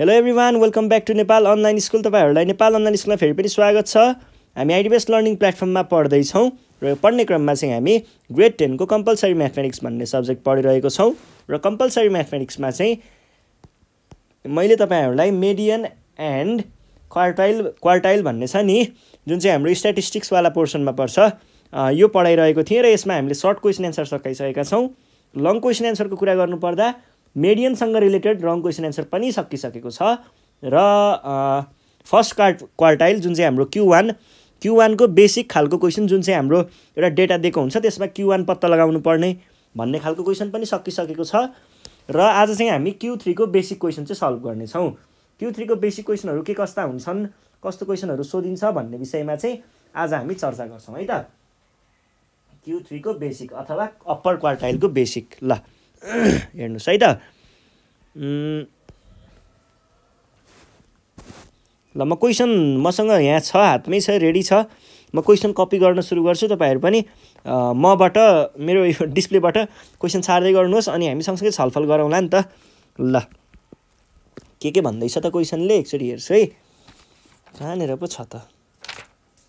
Hello everyone welcome back to Nepal online school तपाईँहरूलाई Nepal online स्कुलमा फेरि पनि स्वागत छ हामी आइडिबिएस लर्निङ प्लेटफर्ममा पढ्दैछौँ र यो पढ्ने क्रममा चाहिँ हामी ग्रेड टेनको कम्पलसरी म्याथमेटिक्स भन्ने सब्जेक्ट पढिरहेको छौँ र कम्पलसरी म्याथमेटिक्समा चाहिँ मैले तपाईँहरूलाई मेडियन एन्ड क्वार्टाइल क्वार्टाइल भन्ने छ नि जुन चाहिँ हाम्रो स्ट्याटिस्टिक्सवाला पोर्सनमा पर्छ यो पढाइरहेको थिएँ र यसमा हामीले सर्ट क्वेसन एन्सर सकाइसकेका छौँ लङ क्वेसन एन्सरको कुरा गर्नुपर्दा मेडियनसँग रिलेटेड रङ क्वेसन एन्सर पनि सकिसकेको छ र फर्स्ट क्वार्ट क्वार्टाइल जुन चाहिँ हाम्रो क्यु वान क्यु वानको बेसिक खालको क्वेसन जुन चाहिँ हाम्रो एउटा डेटा दिएको हुन्छ त्यसमा क्यु वान पत्ता लगाउनु पर्ने भन्ने खालको क्वेसन पनि सकिसकेको छ र आज चाहिँ हामी क्यु थ्रीको बेसिक क्वेसन चाहिँ सल्भ गर्नेछौँ क्यु थ्रीको बेसिक क्वेसनहरू के कस्ता हुन्छन् कस्तो क्वेसनहरू सोधिन्छ भन्ने विषयमा चाहिँ आज हामी चर्चा गर्छौँ है त क्यु थ्रीको बेसिक अथवा अप्पर क्वार्टाइलको बेसिक ल हेर्नुहोस् है त ल म क्वेसन मसँग यहाँ छ हातमै छ रेडी छ म क्वेसन कपी गर्न सुरु गर्छु तपाईँहरू पनि मबाट मेरो यो डिस्प्लेबाट क्वेसन सार्दै गर्नुहोस् अनि हामी सँगसँगै छलफल गरौँला नि त ल के के भन्दैछ त क्वेसनले एकचोटि हेर्छु है कहाँनिर पो छ त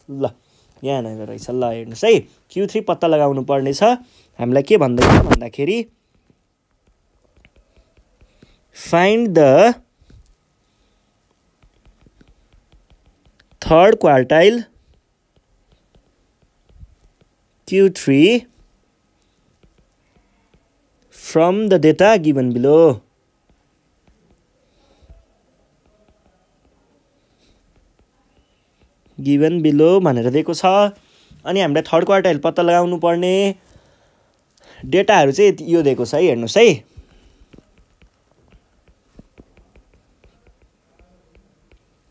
ल यहाँनिर रहेछ ल हेर्नुहोस् है क्यु थ्री पत्ता लगाउनु पर्नेछ हामीलाई के भन्दैछ भन्दाखेरि find the third quartile Q3 from the data given below. Given below भनेर दिएको छ अनि हामीलाई थर्ड क्वार्टाइल पत्ता लगाउनु पर्ने डेटाहरू चाहिँ यो दिएको छ है हेर्नुहोस् है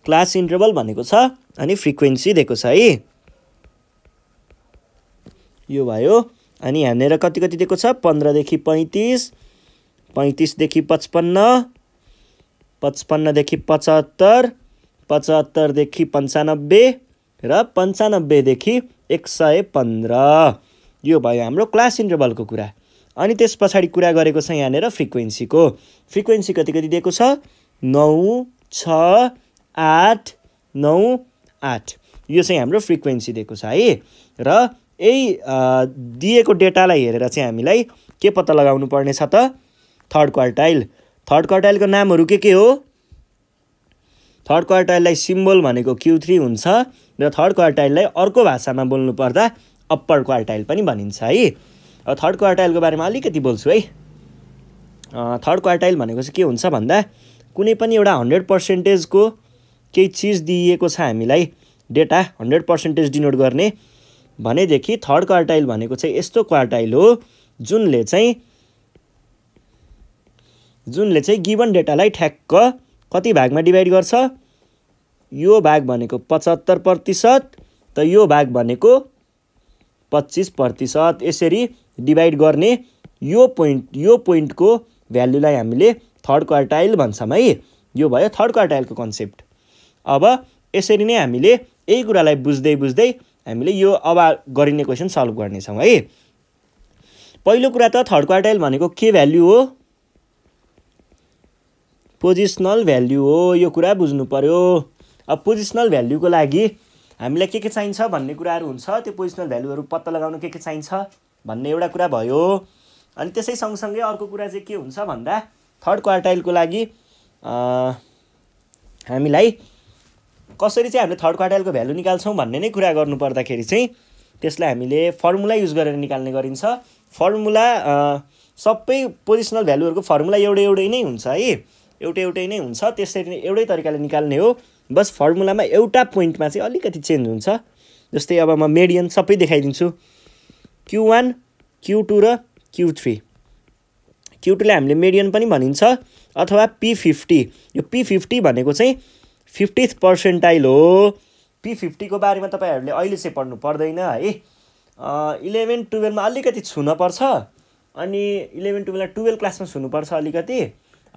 क्लास इन्टरभल भनेको छ अनि फ्रिक्वेन्सी दिएको छ है यो भयो अनि यहाँनिर कति कति दिएको छ पन्ध्रदेखि पैँतिस पैँतिसदेखि पचपन्न पचपन्नदेखि पचहत्तर पचहत्तरदेखि पन्चानब्बे र पन्चानब्बेदेखि एक सय पन्ध्र यो भयो हाम्रो क्लास इन्टरभलको कुरा अनि त्यस पछाडि कुरा गरेको छ यहाँनिर फ्रिक्वेन्सीको फ्रिक्वेन्सी कति कति दिएको छ नौ छ आठ नौ आठ यो चाहिँ हाम्रो फ्रिक्वेन्सी दिएको छ है र यही दिएको डेटालाई हेरेर चाहिँ हामीलाई के पत्ता लगाउनु पर्ने छ त थर्ड क्वार्टाइल थर्ड क्वार्टाइलको नामहरू के के हो थर्ड क्वार्टाइललाई सिम्बोल भनेको क्यु थ्री हुन्छ र थर्ड क्वार्टाइललाई अर्को भाषामा बोल्नु पर्दा अप्पर क्वार्टाइल पनि भनिन्छ है थर्ड क्वार्टाइलको बारेमा अलिकति बोल्छु है थर्ड क्वार्टाइल भनेको चाहिँ के हुन्छ भन्दा कुनै पनि एउटा हन्ड्रेड पर्सेन्टेजको केही चिज दिइएको छ हामीलाई डेटा हन्ड्रेड पर्सेन्टेज डिनोट गर्ने भनेदेखि थर्ड क्वार्टाइल भनेको चाहिँ यस्तो क्वार्टाइल हो जुनले चाहिँ जुनले चाहिँ गिभन डेटालाई ठ्याक्क कति भागमा डिभाइड गर्छ यो भाग भनेको पचहत्तर प्रतिशत त यो भाग भनेको पच्चिस प्रतिशत यसरी डिभाइड गर्ने यो पोइन्ट यो पोइन्टको भ्यालुलाई हामीले थर्ड क्वार्टाइल भन्छौँ है यो भयो थर्ड क्वार्टाइलको कन्सेप्ट अब यसरी नै हामीले यही कुरालाई बुझ्दै बुझ्दै हामीले यो अब गरिने क्वेसन सल्भ गर्नेछौँ है पहिलो कुरा त थर्ड क्वार्टाइल भनेको के भ्याल्यु हो पोजिसनल भ्याल्यु हो यो कुरा बुझ्नु पऱ्यो अब पोजिसनल भ्याल्युको लागि हामीलाई के के चाहिन्छ भन्ने कुराहरू हुन्छ त्यो पोजिसनल भ्याल्युहरू पत्ता लगाउनु के के चाहिन्छ भन्ने एउटा कुरा भयो अनि त्यसै सँगसँगै अर्को कुरा चाहिँ के हुन्छ भन्दा थर्ड क्वार्टाइलको लागि हामीलाई कसरी चाहिँ हामीले थर्ड क्वार्टाइलको भ्यालु निकाल्छौँ भन्ने नै कुरा गर्नुपर्दाखेरि चाहिँ त्यसलाई हामीले फर्मुला युज गरेर निकाल्ने गरिन्छ फर्मुला सबै पोजिसनल भ्यालुहरूको फर्मुला एउटै एउटै नै हुन्छ है एउटै एउटै नै हुन्छ त्यसरी नै एउटै तरिकाले निकाल्ने हो बस फर्मुलामा एउटा पोइन्टमा चाहिँ अलिकति चेन्ज हुन्छ जस्तै अब म मेडियन सबै देखाइदिन्छु क्यु वान क्यु टू र क्यु थ्री क्यु टूलाई हामीले मेडियन पनि भनिन्छ अथवा पी फिफ्टी यो पी फिफ्टी भनेको चाहिँ फिफ्टिथ पर्सेन्टाइल हो पी फिफ्टीको बारेमा तपाईँहरूले अहिले चाहिँ पढ्नु पर्दैन है इलेभेन टुवेल्भमा अलिकति छुनपर्छ अनि इलेभेन टुवेल्भलाई टुवेल्भ क्लासमा छुनुपर्छ अलिकति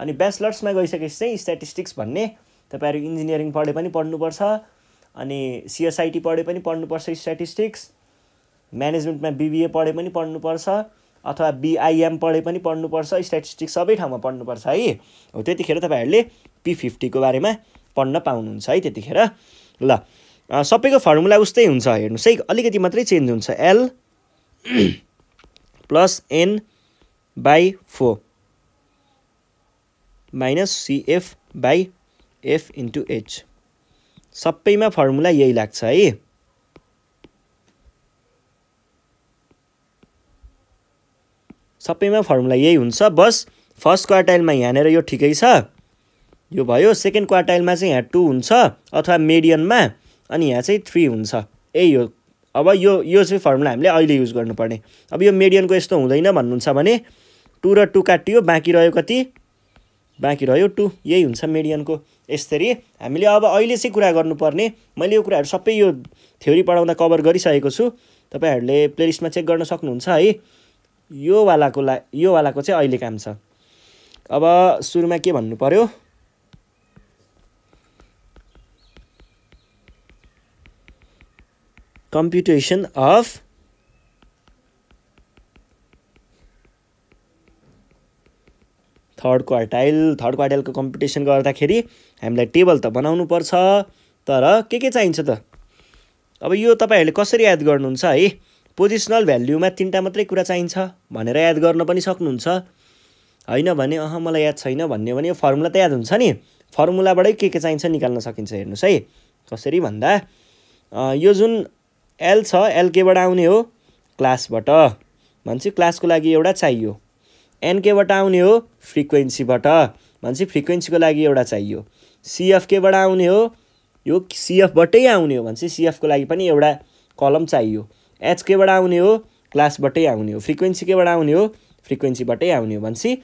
अनि ब्याचलर्समा गइसकेपछि चाहिँ स्ट्याटिस्टिक्स भन्ने तपाईँहरू इन्जिनियरिङ पढे पनि पढ्नुपर्छ अनि सिएसआइटी पढे पनि पढ्नुपर्छ स्ट्याटिस्टिक्स म्यानेजमेन्टमा बिबिए पढे पनि पढ्नुपर्छ अथवा बिआइएम पढे पनि पढ्नुपर्छ स्ट्याटिस्टिक्स सबै ठाउँमा पढ्नुपर्छ है हो त्यतिखेर तपाईँहरूले पी फिफ्टीको बारेमा पढ्न पाउनुहुन्छ है त्यतिखेर ल सबैको फर्मुला उस्तै हुन्छ हेर्नुहोस् है अलिकति मात्रै चेन्ज हुन्छ L plus N by four minus CF by F into H सबैमा फर्मुला यही लाग्छ है सबैमा फर्मुला यही हुन्छ बस फर्स्ट क्वार्टाइलमा यहाँनिर यो ठिकै छ यो भयो सेकेन्ड क्वार्टाइलमा चाहिँ यहाँ टू हुन्छ अथवा मेडियनमा अनि यहाँ चाहिँ थ्री हुन्छ यही हो अब यो यो चाहिँ फर्मुला हामीले अहिले युज गर्नुपर्ने अब यो मेडियनको यस्तो हुँदैन भन्नुहुन्छ भने टू र टू काटियो बाँकी रह्यो कति बाँकी रह्यो टू यही हुन्छ मेडियनको यसरी हामीले अब अहिले चाहिँ कुरा गर्नुपर्ने मैले यो कुराहरू सबै यो थ्योरी पढाउँदा कभर गरिसकेको छु तपाईँहरूले प्लेलिस्टमा चेक गर्न सक्नुहुन्छ है योवालाको ला योवालाको चाहिँ अहिले काम छ अब सुरुमा के भन्नु पऱ्यो computation of third quartile third क्वार्टाइलको कम्पिटिसन गर्दाखेरि हामीलाई टेबल त बनाउनु पर्छ तर के के चाहिन्छ त अब यो तपाईँहरूले कसरी याद गर्नुहुन्छ है पोजिसनल भ्याल्युमा तिनवटा मात्रै कुरा चाहिन्छ भनेर याद गर्न पनि सक्नुहुन्छ होइन भने अह मलाई याद छैन भन्यो भने यो फर्मुला त याद हुन्छ नि फर्मुलाबाटै के के चाहिन्छ निकाल्न सकिन्छ हेर्नुहोस् है कसरी भन्दा यो जुन एल छ एल केबाट आउने हो क्लासबाट भनेपछि क्लासको लागि एउटा चाहियो एनकेबाट आउने हो फ्रिक्वेन्सीबाट भन्छ फ्रिक्वेन्सीको लागि एउटा चाहियो सिएफ केबाट आउने हो यो सिएफबाटै आउने हो भन्छ सिएफको लागि पनि एउटा कलम चाहियो एचकेबाट आउने हो क्लासबाटै आउने हो फ्रिक्वेन्सी केबाट आउने हो फ्रिक्वेन्सीबाटै आउने हो भन्छ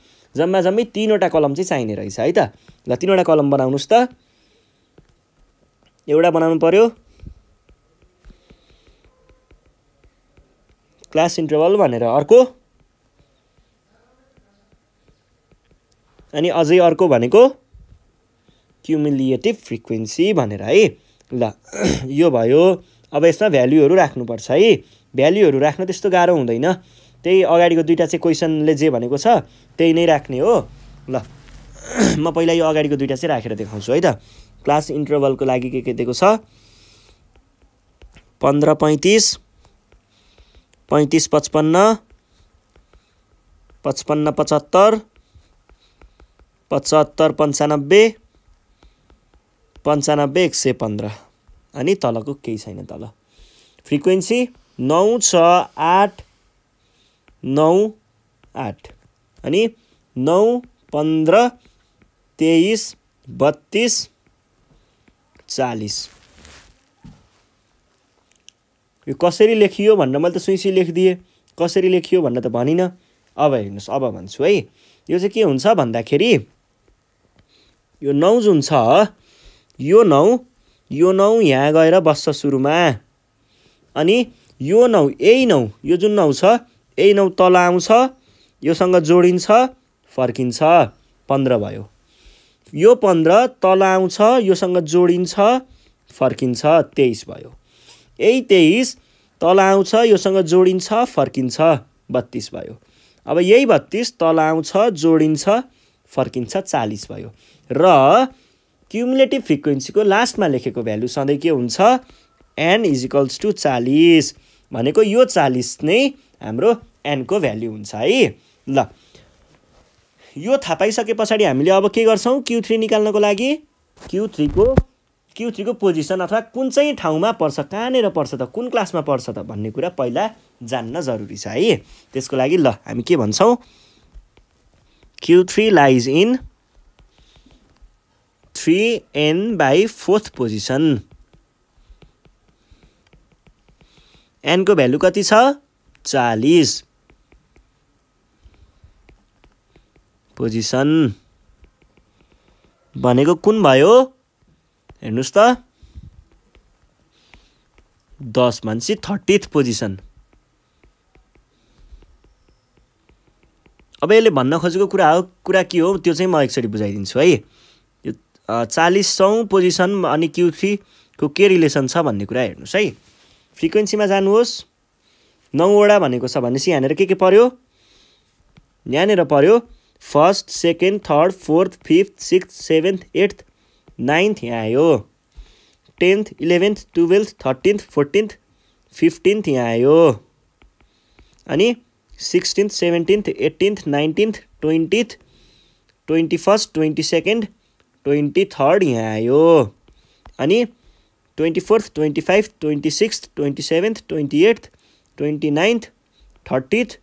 जम्मा जम्मै तिनवटा कलम चाहिँ चाहिने रहेछ है त ल तिनवटा कलम बनाउनुहोस् त एउटा बनाउनु पऱ्यो क्लास इन्टरभल भनेर अर्को अनि अझै अर्को भनेको क्युमिलिएटिभ फ्रिक्वेन्सी भनेर है ल यो भयो अब यसमा भ्याल्युहरू राख्नुपर्छ है भ्याल्युहरू राख्न त्यस्तो गाह्रो हुँदैन त्यही अगाडिको दुइटा चाहिँ क्वेसनले जे भनेको छ त्यही नै राख्ने हो ल म पहिला यो अगाडिको दुइटा चाहिँ राखेर देखाउँछु है त क्लास इन्टरभलको लागि के के दिएको छ पन्ध्र पैँतिस पैँतिस पचपन्न पचपन्न पचहत्तर पचहत्तर पन्चानब्बे पन्चानब्बे एक सय पन्ध्र अनि तलको केही छैन तल फ्रिक्वेन्सी नौ छ आठ नौ आठ अनि नौ पन्ध्र तेइस बत्तिस चालिस यो कसरी लेखियो भनेर मैले त सुइँसी लेखिदिएँ कसरी लेखियो भनेर त भनिनँ अब हेर्नुहोस् अब भन्छु है यो चाहिँ के हुन्छ भन्दाखेरि यो नौ जुन छ यो नौ यो नौ यहाँ गएर बस्छ सुरुमा अनि यो नौ यही नौ यो जुन नौ छ यही नौ तल आउँछ योसँग जोडिन्छ फर्किन्छ पन्ध्र भयो यो पन्ध्र तल आउँछ योसँग जोडिन्छ फर्किन्छ तेइस भयो यही तेइस तल आउँछ योसँग जोडिन्छ फर्किन्छ बत्तिस भयो अब यही बत्तिस तल आउँछ जोडिन्छ फर्किन्छ चालिस भयो र क्युमुलेटिभ फ्रिक्वेन्सीको लास्टमा लेखेको भ्यालु सधैँ के हुन्छ एन इज टु चालिस भनेको यो चालिस नै हाम्रो एनको भ्याल्यु हुन्छ है ल यो थाहा पाइसके पछाडि हामीले अब के गर्छौँ क्यु थ्री निकाल्नको लागि क्यु थ्रीको क्युथ्रीको पोजिसन अथवा कुन चाहिँ ठाउँमा पर्छ कहाँनिर पर्छ त कुन क्लासमा पर्छ त भन्ने कुरा पहिला जान्न जरुरी छ है त्यसको लागि ल हामी के भन्छौँ Q three lies in three N by fourth position एनको भ्यालु कति छ चालिस पोजिसन भनेको कुन भयो हेर्नुहोस् त दस भनेपछि थर्टिथ पोजिसन अब यसले भन्न खोजेको कुरा हो कुरा के हो त्यो चाहिँ म एकचोटि बुझाइदिन्छु है यो चालिसौँ पोजिसन अनि क्यु थ्रीको के रिलेसन छ भन्ने कुरा हेर्नुहोस् है फ्रिक्वेन्सीमा जानुहोस् नौवटा भनेको छ भनेपछि यहाँनिर के के पर्यो यहाँनिर पर्यो first second third fourth fifth sixth seventh eighth ninth यहाँ आयो tenth eleventh twelfth thirteenth fourteenth fifteenth यहाँ आयो अनि sixteenth seventeenth eighteenth nineteenth twentieth twenty first twenty second twenty third यहाँ आयो अनि twenty fourth twenty five twenty six twenty seventh twenty eighth twenty ninth thirtieth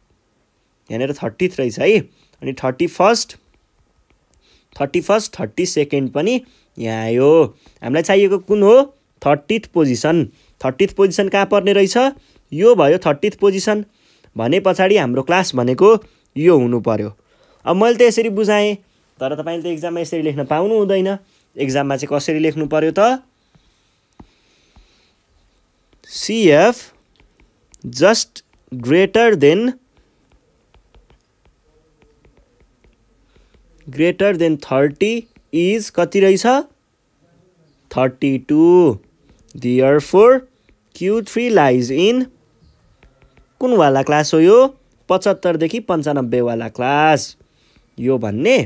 यहाँनिर thirtieth रहेछ है अनि thirty first thirty first thirty second पनि यहाँ आयो हामीलाई चाहिएको कुन हो थर्टिथ पोजिसन थर्टिथ पोजिसन कहाँ पर्ने रहेछ यो भयो थर्टिथ पोजिसन भने पछाडि हाम्रो क्लास भनेको यो हुनु पर्यो अब मैले त यसरी बुझाएँ तर तपाईँले त एक्जाममा यसरी लेख्न पाउनु हुँदैन एक्जाममा चाहिँ कसरी लेख्नु पर्यो त CF just greater than greater than thirty is कति रहेछ thirty two therefore Q three lies in कुनवाला क्लास हो यो पचहत्तरदेखि पन्चानब्बेवाला क्लास यो भन्ने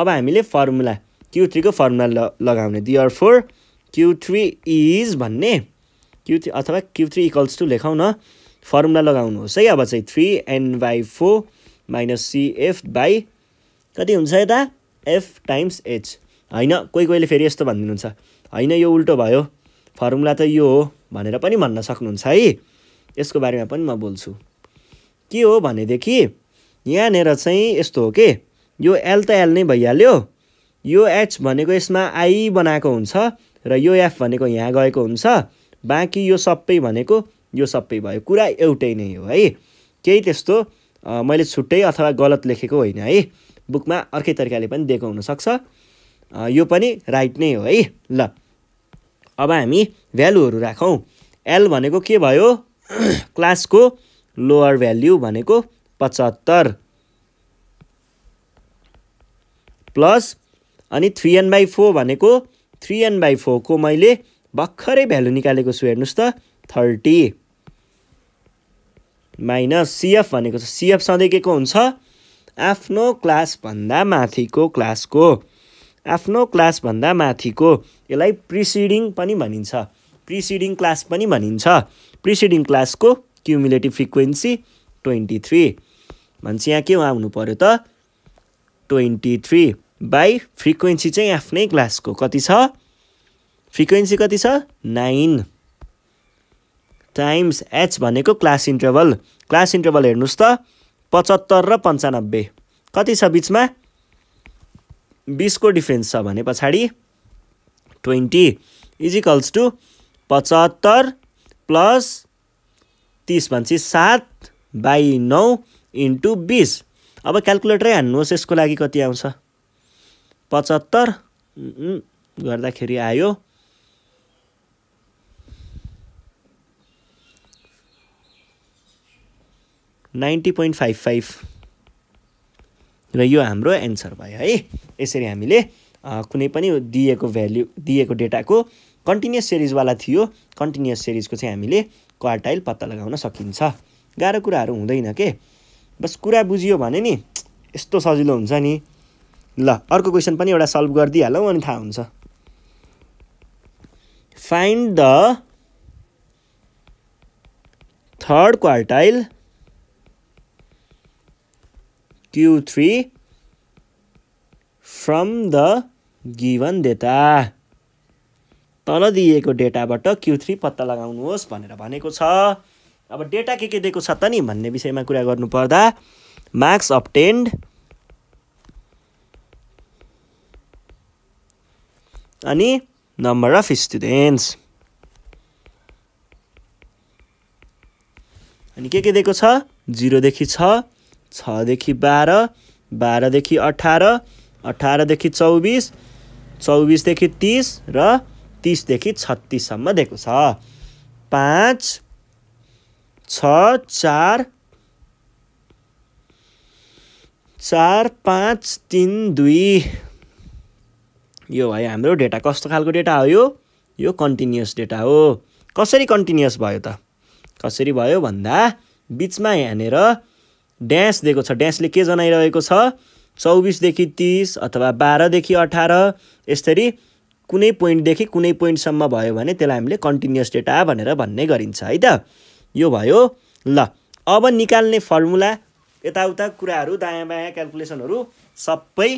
अब हामीले फर्मुला क्यु थ्रीको फर्मुला ल लगाउने therefore Q three is भन्ने क्यु थ्री अथवा क्यु थ्री इक्वल्स टू लेखौँ न फर्मुला लगाउनुहोस् है अब चाहिँ three N by four minus CF by कति हुन्छ यता एफ टाइम्स एच होइन कोही कोहीले फेरि यस्तो भनिदिनुहुन्छ होइन यो उल्टो भयो फर्मुला त यो हो भनेर पनि भन्न सक्नुहुन्छ है यसको बारेमा पनि म बोल्छु के हो भनेदेखि यहाँनिर चाहिँ यस्तो हो कि यो एल त एल नै भइहाल्यो यो एच भनेको यसमा आई बनाएको हुन्छ र यो एफ भनेको यहाँ गएको हुन्छ बाँकी यो सबै भनेको यो सबै भयो कुरा एउटै नै हो है केही त्यस्तो मैले छुट्टै अथवा गलत लेखेको होइन है बुकमा अर्कै तरिकाले पनि दिएको हुनसक्छ यो पनि राइट नै हो है ल अब हामी भ्यालुहरू राखौँ एल भनेको के भयो क्लासको लोअर भ्याल्यु भनेको पचहत्तर प्लस अनि थ्री एन बाई फोर भनेको थ्री एन बाई फोरको मैले भर्खरै भ्यालु निकालेको छु हेर्नुहोस् त थर्टी माइनस सिएफ भनेको छ सिएफ सधैँ के को हुन्छ आफ्नो क्लासभन्दा माथिको क्लासको आफ्नो क्लासभन्दा माथिको यसलाई प्रिसिडिङ पनि भनिन्छ प्रिसिडिङ क्लास पनि भनिन्छ प्रिसिडिङ क्लासको क्युमुलेटिभ फ्रिक्वेन्सी ट्वेन्टी थ्री भन्छ यहाँ के आउनु पऱ्यो त ट्वेन्टी थ्री बाई फ्रिक्वेन्सी चाहिँ आफ्नै क्लासको कति छ फ्रिक्वेन्सी कति छ नाइन टाइम्स एच भनेको क्लास इन्टरभल क्लास इन्टरभल हेर्नुहोस् त पचहत्तर र पन्चानब्बे कति छ बिचमा बिसको डिफ्रेन्स छ भने पछाडि ट्वेन्टी इजिकल्स टु पचहत्तर प्लस तिस भन्छ सात बाई नौ इन्टु बिस अब क्यालकुलेटरै हान्नुहोस् यसको लागि कति आउँछ पचहत्तर गर्दाखेरि आयो नाइन्टी पोइन्ट फाइभ फाइभ र यो हाम्रो एन्सर भयो है यसरी हामीले कुनै पनि दिएको भ्याल्यु दिएको डेटाको कन्टिन्युस सिरिजवाला थियो कन्टिन्युस सिरिजको चाहिँ हामीले क्वार्टाइल पत्ता लगाउन सकिन्छ गाह्रो कुराहरू हुँदैन के बस कुरा बुझियो भने नि यस्तो सजिलो हुन्छ नि ल अर्को क्वेसन पनि एउटा सल्भ गरिदिइहालौँ अनि थाहा हुन्छ find the third quartile Q3 three from the given data तल दिएको डेटाबाट क्यु थ्री पत्ता लगाउनुहोस् भनेर भनेको छ अब डेटा के के दिएको छ त नि भन्ने विषयमा कुरा गर्नुपर्दा मार्क्स अप्टेन्ड अनि नम्बर अफ स्टुडेन्ट्स अनि के के दिएको छ जिरोदेखि छ छदेखि बाह्र बाह्रदेखि अठार अठारदेखि चौबिस चौबिसदेखि तिस र तिसदेखि छत्तिससम्म दिएको छ पाँच छ चार चार पाँच तिन दुई यो भयो हाम्रो डेटा कस्तो खालको डेटा हो यो यो कन्टिन्युस डेटा हो कसरी कन्टिन्युस भयो त कसरी भयो भन्दा बिचमा यहाँनिर ड्यास दिएको छ ड्यासले के जनाइरहेको छ चौबिसदेखि तिस अथवा बाह्रदेखि अठार यसरी कुनै पोइन्टदेखि कुनै पोइन्टसम्म भयो भने त्यसलाई हामीले कन्टिन्युस डेटा भनेर भन्ने गरिन्छ है त यो भयो ल अब निकाल्ने फर्मुला यताउता कुराहरू दायाँ बायाँ क्यालकुलेसनहरू सबै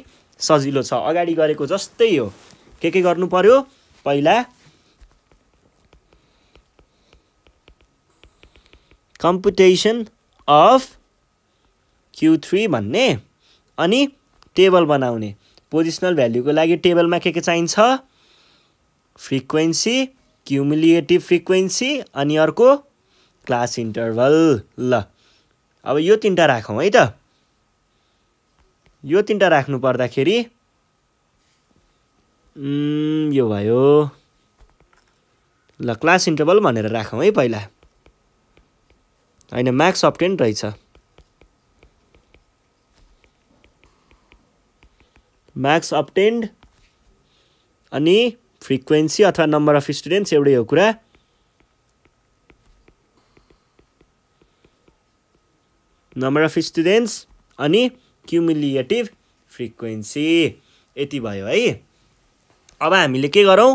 सजिलो छ अगाडि गरेको जस्तै हो के के गर्नु पर्यो पहिला कम्पुटेसन अफ क्यु थ्री भन्ने अनि टेबल बनाउने पोजिसनल भ्याल्युको लागि टेबलमा के के चाहिन्छ फ्रिक्वेन्सी क्युमुलेटिभ फ्रिक्वेन्सी अनि अर्को क्लास इन्टरभल ल अब यो तिनवटा राखौँ है त यो तिनवटा राख्नु पर्दाखेरि यो भयो ल क्लास इन्टरभल भनेर राखौँ है पहिला होइन मार्क्स अप्टेन्ट रहेछ मार्क्स अप्टेन्ड अनि फ्रिक्वेन्सी अथवा नम्बर अफ स्टुडेन्ट्स एउटै हो कुरा नम्बर अफ स्टुडेन्ट्स अनि क्युमिलिएटिभ फ्रिक्वेन्सी यति भयो है अब हामीले के गरौँ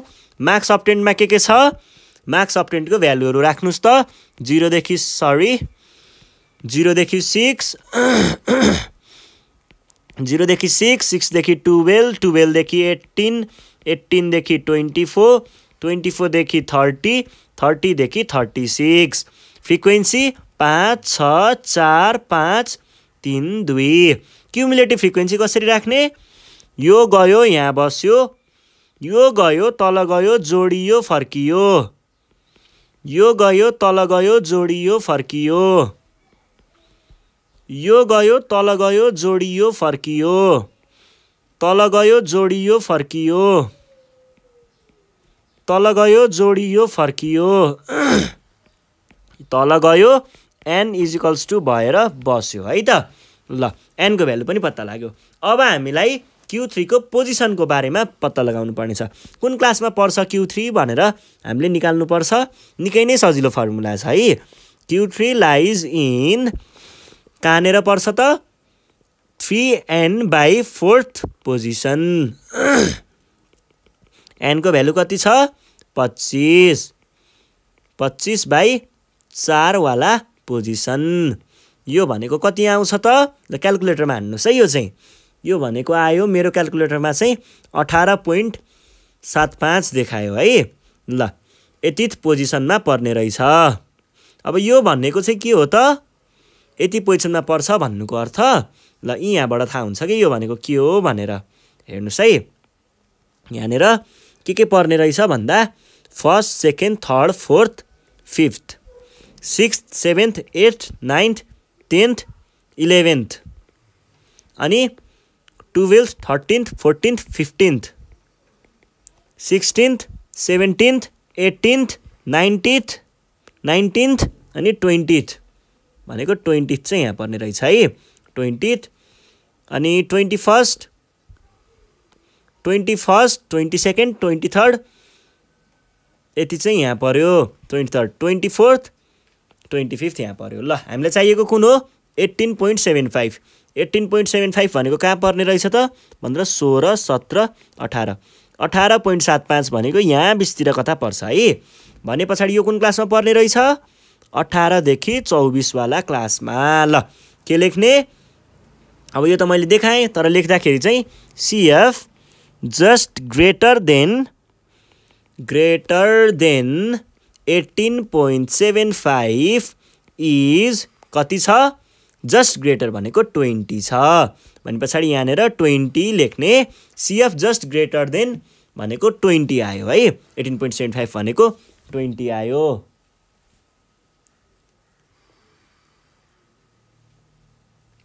मार्क्स अप्टेन्टमा के के छ मार्क्स अप्टेन्टको भ्यालुहरू राख्नुहोस् त जिरोदेखि सरी जिरोदेखि सिक्स जिरोदेखि सिक्स सिक्सदेखि टुवेल्भ टुवेल्भदेखि एट्टिन एट्टिनदेखि ट्वेन्टी फोर ट्वेन्टी फोरदेखि थर्टी थर्टीदेखि थर्टी सिक्स फ्रिक्वेन्सी पाँच छ चार पाँच तिन दुई क्युमुलेटिभ फ्रिक्वेन्सी कसरी राख्ने यो गयो यहाँ बस्यो यो गयो तल गयो जोडियो फर्कियो यो गयो तल गयो जोडियो फर्कियो यो गयो तल गयो जोडियो फर्कियो तल गयो जोडियो फर्कियो तल गयो जोडियो फर्कियो तल गयो एन इजिकल्स टु भएर बस्यो है त ल एनको भ्यालु पनि पत्ता लाग्यो अब हामीलाई क्यु थ्रीको पोजिसनको बारेमा पत्ता लगाउनु पर्नेछ कुन क्लासमा पर्छ क्यु थ्री भनेर हामीले निकाल्नुपर्छ निकै नै सजिलो फर्मुला छ है क्यु थ्री लाइज इन कानेर पर्छ त three N by fourth position एनको भ्यालु कति छ पच्चिस पच्चिस बाई चारवाला पोजिसन यो भनेको कति आउँछ त ल क्यालकुलेटरमा हान्नुहोस् है यो चाहिँ यो भनेको आयो मेरो क्यालकुलेटरमा चाहिँ अठार पोइन्ट सात पाँच देखायो है ल यति पोजिसनमा पर्ने रहेछ अब यो भनेको चाहिँ के हो त यति पोजिसनमा पर्छ भन्नुको अर्थ ल यहाँबाट थाहा हुन्छ कि यो भनेको के हो भनेर हेर्नुहोस् है यहाँनिर के के पर्ने रहेछ भन्दा first second third fourth fifth six seventh eighth ninth tenth eleventh अनि twelfth thirteenth fourteenth fifteenth sixteenth seventeenth eighteenth nineteenth nineteenth अनि ट्वेन्टिथ भनेको ट्वेन्टिथ चाहिँ यहाँ पर्ने रहेछ है ट्वेन्टी अनि twenty first twenty first twenty second twenty third यति चाहिँ यहाँ पऱ्यो twenty third twenty fourth twenty fifth यहाँ पऱ्यो ल हामीलाई चाहिएको कुन हो eighteen point seven five eighteen point seven five भनेको कहाँ पर्ने रहेछ त भनेर सोह्र सत्र अठार अठार पोइन्ट सात पाँच भनेको यहाँ बिसतिर कता पर्छ है भने पछाडि यो कुन क्लासमा पर्ने रहेछ अठारदेखि चौबिसवाला क्लासमा ल के लेख्ने अब यो त मैले देखाएँ तर लेख्दाखेरि चाहिँ CF just greater than greater than eighteen point seven five is कति छ जस्ट ग्रेटर भनेको ट्वेन्टी छ भने पछाडि यहाँनिर ट्वेन्टी लेख्ने सिएफ जस्ट ग्रेटर देन भनेको ट्वेन्टी आयो है एटिन पोइन्ट सेभेन फाइभ भनेको ट्वेन्टी आयो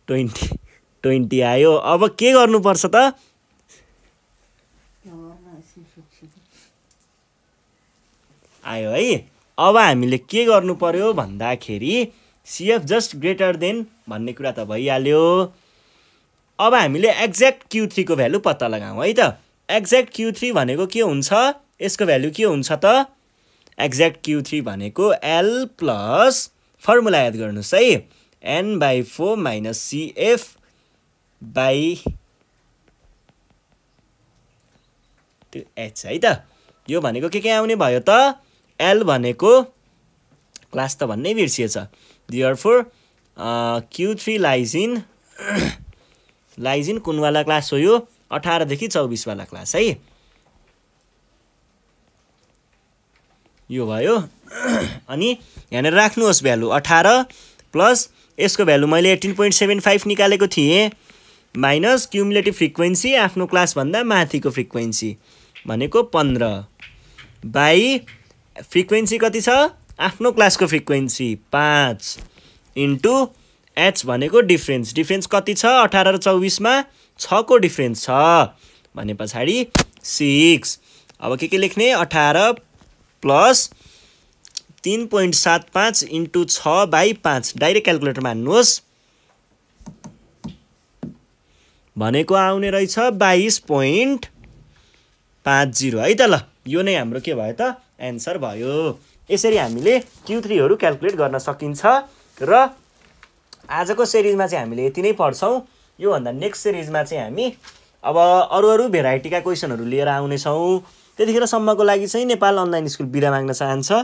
ट्वेन्टी ट्वेन्टी आयो अब के गर्नुपर्छ त आयो है अब हामीले के गर्नु पर्यो भन्दाखेरि सिएफ जस्ट ग्रेटर देन भन्ने कुरा त भइहाल्यो अब हामीले एक्ज्याक्ट क्यु थ्रीको भ्यालु पत्ता लगाउँ है त एक्ज्याक्ट क्यु थ्री भनेको के हुन्छ यसको भ्यालु के हुन्छ त एक्ज्याक्ट क्यु थ्री भनेको एल प्लस फर्मुला याद गर्नुहोस् है N by four minus CF by त्यो एच है त यो भनेको के के आउने भयो त एल भनेको क्लास त भन्नै बिर्सिएछ therefore Q three lies in lies in कुनवाला क्लास हो यो अठारदेखि चौबिसवाला क्लास है यो भयो अनि यहाँनिर राख्नुहोस् भ्यालु अठार प्लस यसको भ्यालु मैले एट्टिन पोइन्ट सेभेन फाइभ निकालेको थिएँ माइनस क्युमुलेटिभ फ्रिक्वेन्सी आफ्नो क्लासभन्दा माथिको फ्रिक्वेन्सी भनेको पन्ध्र बाई फ्रिक्वेन्सी कति छ आफ्नो क्लासको फ्रिक्वेन्सी पाँच इन्टु एच भनेको डिफ्रेन्स डिफ्रेन्स कति छ अठार र चौबिसमा छको डिफ्रेन्स छ भने पछाडि सिक्स अब के के लेख्ने अठार प्लस तिन पोइन्ट सात पाँच इन्टु छ बाई पाँच डाइरेक्ट क्यालकुलेटरमा हान्नुहोस् भनेको आउने रहेछ बाइस पोइन्ट पाँच जिरो है त ल यो नै हाम्रो के भयो त एन्सर भयो यसरी हामीले क्यु थ्रीहरू क्यालकुलेट गर्न सकिन्छ र आजको सिरिजमा चाहिँ हामीले यति नै पढ्छौँ योभन्दा नेक्स्ट सिरिजमा चाहिँ हामी अब अरू अरू भेराइटीका क्वेसनहरू लिएर आउनेछौँ त्यतिखेरसम्मको लागि चाहिँ नेपाल अनलाइन स्कुल बिदा माग्न चाहन्छ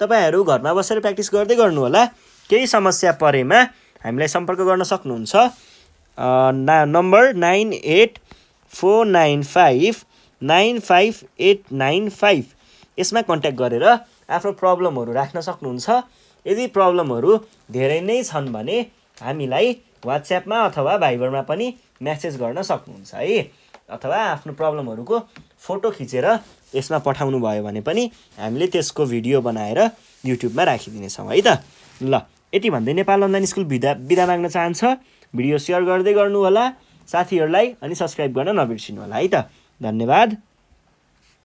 तपाईँहरू घरमा बसेर प्र्याक्टिस गर्दै गर्नु होला केही समस्या परेमा हामीलाई सम्पर्क गर्न सक्नुहुन्छ ना number nine eight four nine five nine five eight nine five यसमा कन्ट्याक्ट गरेर आफ्नो प्रब्लमहरू राख्न सक्नुहुन्छ यदि प्रब्लमहरू धेरै नै छन् भने हामीलाई वाट्सएपमा अथवा भाइबरमा पनि म्यासेज गर्न सक्नुहुन्छ है अथवा आफ्नो प्रब्लमहरूको फोटो खिचेर यसमा पठाउनु भयो भने पनि हामीले त्यसको भिडियो बनाएर युट्युबमा राखिदिनेछौँ है त ल यति भन्दै नेपाल अनलाइन स्कुल बिदा बिदा माग्न चाहन्छ भिडियो सेयर गर्दै गर्नु होला साथीहरूलाई अनि सब्सक्राइब गर्न नबिर्सिनु होला है त धन्यवाद